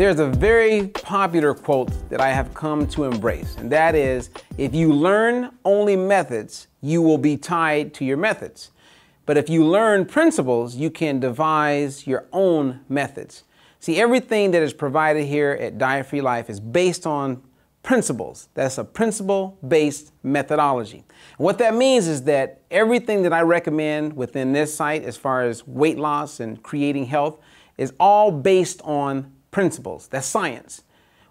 There's a very popular quote that I have come to embrace, and that is if you learn only methods, you will be tied to your methods. But if you learn principles, you can devise your own methods. See, everything that is provided here at Diet Free Life is based on principles. That's a principle based methodology. And what that means is that everything that I recommend within this site, as far as weight loss and creating health, is all based on principles. That's science.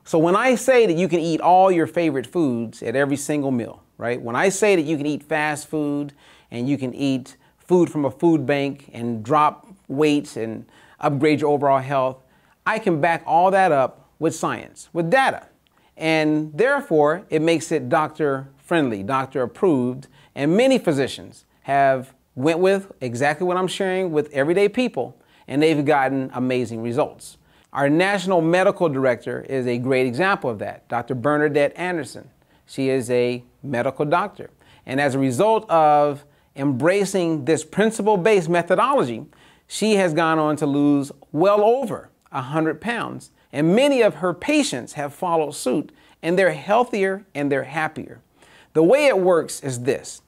So when I say that you can eat all your favorite foods at every single meal, right? When I say that you can eat fast food and you can eat food from a food bank and drop weights and upgrade your overall health, I can back all that up with science, with data. And therefore, it makes it doctor friendly, doctor approved, and many physicians have went with exactly what I'm sharing with everyday people and they've gotten amazing results. Our national medical director is a great example of that, Dr. Bernadette Anderson. She is a medical doctor. And as a result of embracing this principle based methodology, she has gone on to lose well over 100 pounds. And many of her patients have followed suit, and they're healthier and they're happier. The way it works is this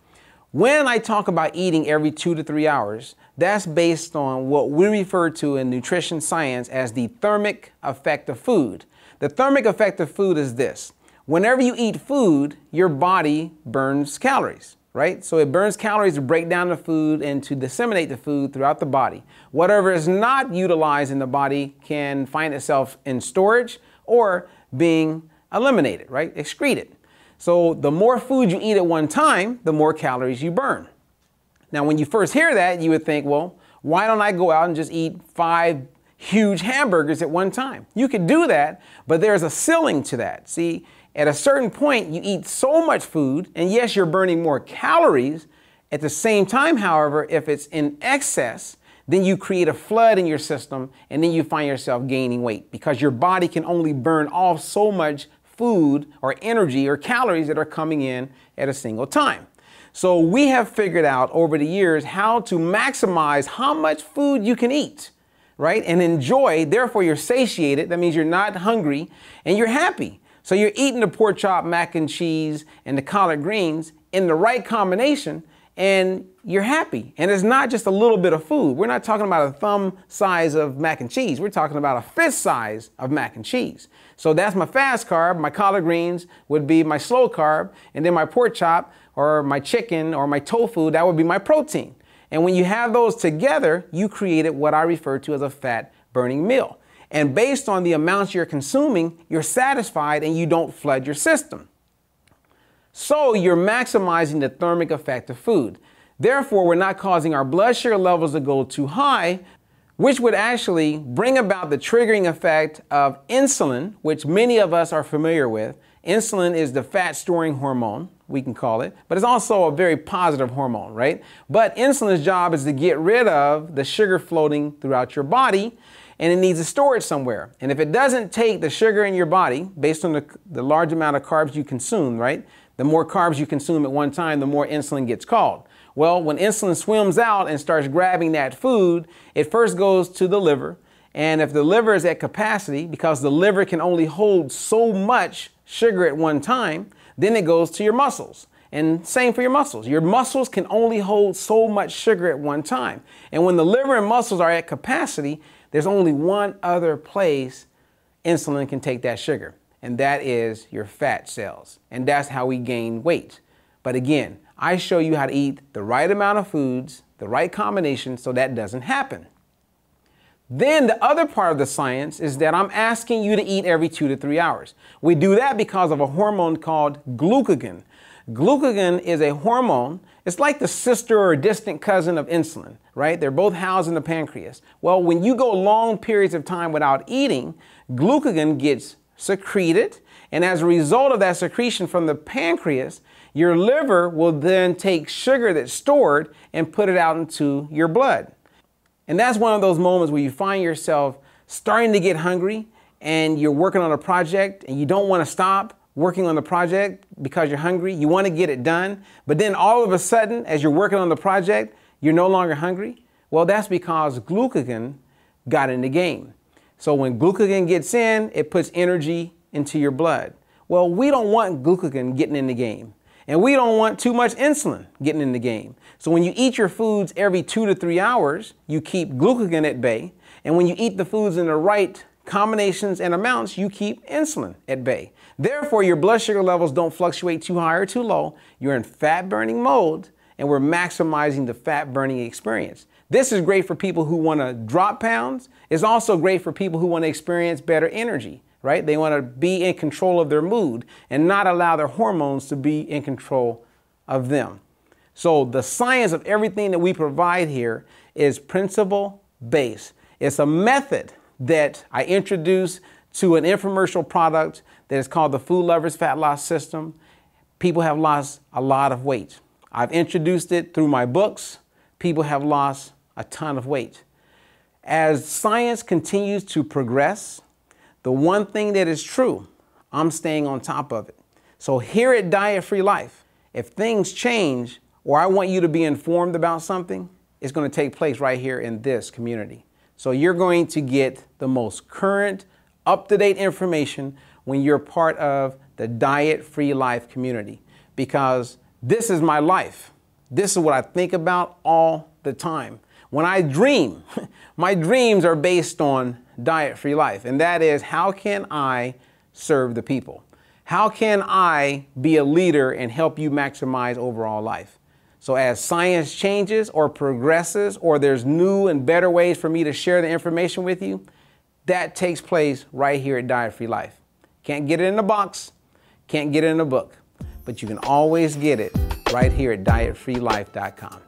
when I talk about eating every two to three hours, that's based on what we refer to in nutrition science as the thermic effect of food. The thermic effect of food is this. Whenever you eat food, your body burns calories, right? So it burns calories to break down the food and to disseminate the food throughout the body. Whatever is not utilized in the body can find itself in storage or being eliminated, right? Excreted. So the more food you eat at one time, the more calories you burn. Now, when you first hear that, you would think, well, why don't I go out and just eat five huge hamburgers at one time? You could do that, but there's a ceiling to that. See, at a certain point, you eat so much food, and yes, you're burning more calories. At the same time, however, if it's in excess, then you create a flood in your system, and then you find yourself gaining weight because your body can only burn off so much food or energy or calories that are coming in at a single time. So we have figured out over the years how to maximize how much food you can eat, right? And enjoy. Therefore, you're satiated. That means you're not hungry and you're happy. So you're eating the pork chop, mac and cheese, and the collard greens in the right combination and you're happy. And it's not just a little bit of food. We're not talking about a thumb size of mac and cheese. We're talking about a fist size of mac and cheese. So that's my fast carb. My collard greens would be my slow carb. And then my pork chop or my chicken or my tofu, that would be my protein. And when you have those together, you created what I refer to as a fat burning meal. And based on the amounts you're consuming, you're satisfied and you don't flood your system. So you're maximizing the thermic effect of food. Therefore, we're not causing our blood sugar levels to go too high, which would actually bring about the triggering effect of insulin, which many of us are familiar with. Insulin is the fat storing hormone, we can call it, but it's also a very positive hormone, right? But insulin's job is to get rid of the sugar floating throughout your body and it needs to store it somewhere. And if it doesn't take the sugar in your body, based on the, the large amount of carbs you consume, right, the more carbs you consume at one time, the more insulin gets called. Well, when insulin swims out and starts grabbing that food, it first goes to the liver. And if the liver is at capacity, because the liver can only hold so much sugar at one time, then it goes to your muscles. And same for your muscles. Your muscles can only hold so much sugar at one time. And when the liver and muscles are at capacity, there's only one other place insulin can take that sugar and that is your fat cells. And that's how we gain weight. But again, I show you how to eat the right amount of foods, the right combination, so that doesn't happen. Then the other part of the science is that I'm asking you to eat every two to three hours. We do that because of a hormone called glucagon. Glucagon is a hormone. It's like the sister or distant cousin of insulin, right? They're both housed in the pancreas. Well, when you go long periods of time without eating, glucagon gets secreted. And as a result of that secretion from the pancreas, your liver will then take sugar that's stored and put it out into your blood. And that's one of those moments where you find yourself starting to get hungry and you're working on a project and you don't want to stop working on the project because you're hungry. You want to get it done. But then all of a sudden, as you're working on the project, you're no longer hungry. Well, that's because glucagon got in the game. So when glucagon gets in, it puts energy into your blood. Well, we don't want glucagon getting in the game. And we don't want too much insulin getting in the game. So when you eat your foods every two to three hours, you keep glucagon at bay. And when you eat the foods in the right combinations and amounts, you keep insulin at bay. Therefore, your blood sugar levels don't fluctuate too high or too low. You're in fat burning mode and we're maximizing the fat burning experience. This is great for people who want to drop pounds. It's also great for people who want to experience better energy, right? They want to be in control of their mood and not allow their hormones to be in control of them. So the science of everything that we provide here is principle based. It's a method that I introduce to an infomercial product that is called the Food Lovers Fat Loss System. People have lost a lot of weight. I've introduced it through my books. People have lost a ton of weight. As science continues to progress, the one thing that is true, I'm staying on top of it. So here at Diet Free Life, if things change or I want you to be informed about something, it's going to take place right here in this community. So you're going to get the most current, up-to-date information when you're part of the Diet Free Life community because this is my life. This is what I think about all the time. When I dream, my dreams are based on diet free life, and that is how can I serve the people? How can I be a leader and help you maximize overall life? So, as science changes or progresses, or there's new and better ways for me to share the information with you, that takes place right here at Diet Free Life. Can't get it in a box, can't get it in a book, but you can always get it right here at dietfreelife.com.